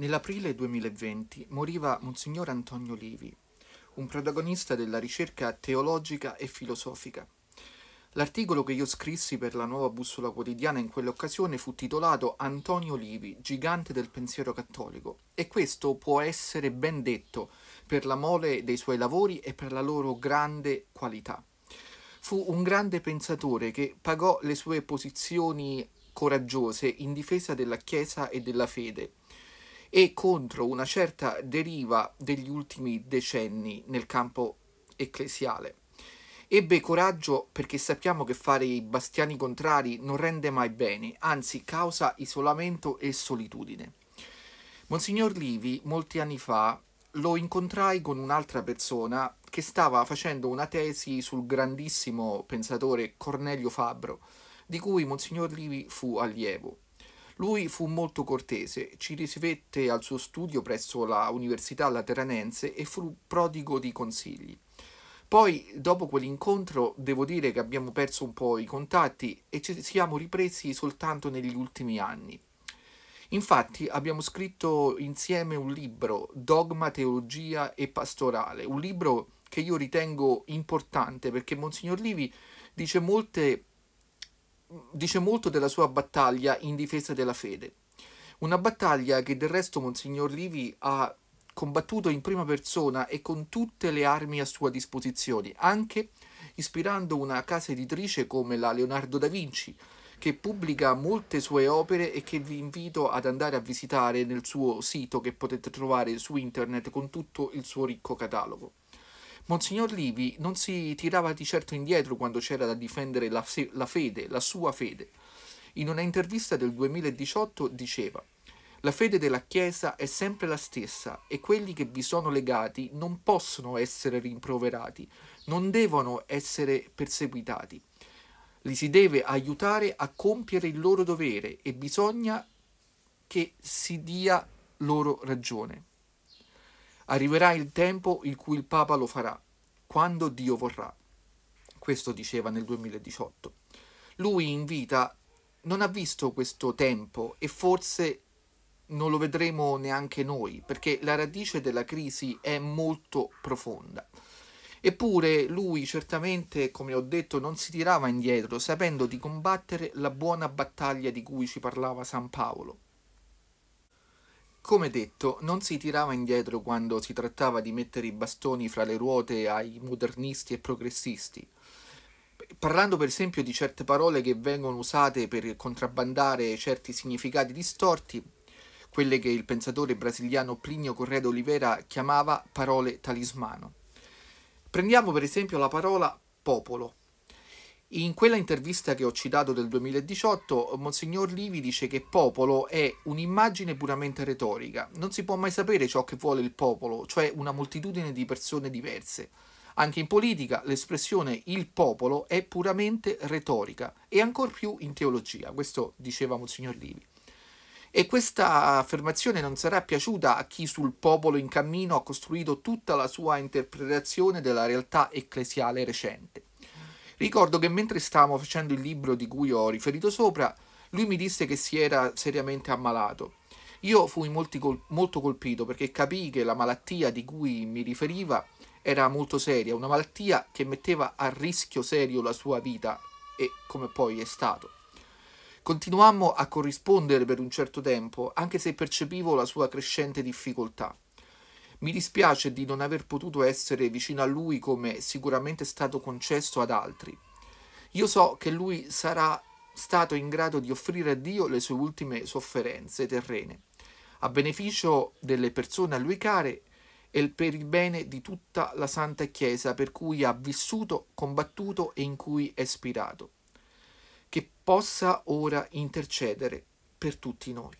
Nell'aprile 2020 moriva Monsignor Antonio Livi, un protagonista della ricerca teologica e filosofica. L'articolo che io scrissi per la nuova bussola quotidiana in quell'occasione fu titolato Antonio Livi, gigante del pensiero cattolico, e questo può essere ben detto per la mole dei suoi lavori e per la loro grande qualità. Fu un grande pensatore che pagò le sue posizioni coraggiose in difesa della Chiesa e della fede, e contro una certa deriva degli ultimi decenni nel campo ecclesiale. Ebbe coraggio perché sappiamo che fare i bastiani contrari non rende mai bene, anzi causa isolamento e solitudine. Monsignor Livi, molti anni fa, lo incontrai con un'altra persona che stava facendo una tesi sul grandissimo pensatore Cornelio Fabbro, di cui Monsignor Livi fu allievo. Lui fu molto cortese, ci ricevette al suo studio presso la Università Lateranense e fu prodigo di consigli. Poi, dopo quell'incontro, devo dire che abbiamo perso un po' i contatti e ci siamo ripresi soltanto negli ultimi anni. Infatti abbiamo scritto insieme un libro, Dogma, Teologia e Pastorale, un libro che io ritengo importante perché Monsignor Livi dice molte dice molto della sua battaglia in difesa della fede. Una battaglia che del resto Monsignor Livi ha combattuto in prima persona e con tutte le armi a sua disposizione, anche ispirando una casa editrice come la Leonardo da Vinci, che pubblica molte sue opere e che vi invito ad andare a visitare nel suo sito che potete trovare su internet con tutto il suo ricco catalogo. Monsignor Livi non si tirava di certo indietro quando c'era da difendere la, fe- la fede, la sua fede. In una intervista del 2018 diceva la fede della Chiesa è sempre la stessa e quelli che vi sono legati non possono essere rimproverati, non devono essere perseguitati. Li si deve aiutare a compiere il loro dovere e bisogna che si dia loro ragione. Arriverà il tempo in cui il Papa lo farà, quando Dio vorrà. Questo diceva nel 2018. Lui in vita non ha visto questo tempo e forse non lo vedremo neanche noi, perché la radice della crisi è molto profonda. Eppure lui certamente, come ho detto, non si tirava indietro, sapendo di combattere la buona battaglia di cui ci parlava San Paolo. Come detto, non si tirava indietro quando si trattava di mettere i bastoni fra le ruote ai modernisti e progressisti. Parlando per esempio di certe parole che vengono usate per contrabbandare certi significati distorti, quelle che il pensatore brasiliano Plinio Correa d'Olivera chiamava parole talismano. Prendiamo per esempio la parola popolo. In quella intervista che ho citato del 2018, Monsignor Livi dice che popolo è un'immagine puramente retorica. Non si può mai sapere ciò che vuole il popolo, cioè una moltitudine di persone diverse. Anche in politica l'espressione il popolo è puramente retorica e ancor più in teologia, questo diceva Monsignor Livi. E questa affermazione non sarà piaciuta a chi sul popolo in cammino ha costruito tutta la sua interpretazione della realtà ecclesiale recente. Ricordo che mentre stavamo facendo il libro di cui ho riferito sopra, lui mi disse che si era seriamente ammalato. Io fui col molto colpito perché capii che la malattia di cui mi riferiva era molto seria, una malattia che metteva a rischio serio la sua vita e come poi è stato. Continuammo a corrispondere per un certo tempo, anche se percepivo la sua crescente difficoltà. Mi dispiace di non aver potuto essere vicino a lui come sicuramente è stato concesso ad altri. Io so che lui sarà stato in grado di offrire a Dio le sue ultime sofferenze terrene, a beneficio delle persone a lui care e per il bene di tutta la Santa Chiesa per cui ha vissuto, combattuto e in cui è ispirato, che possa ora intercedere per tutti noi.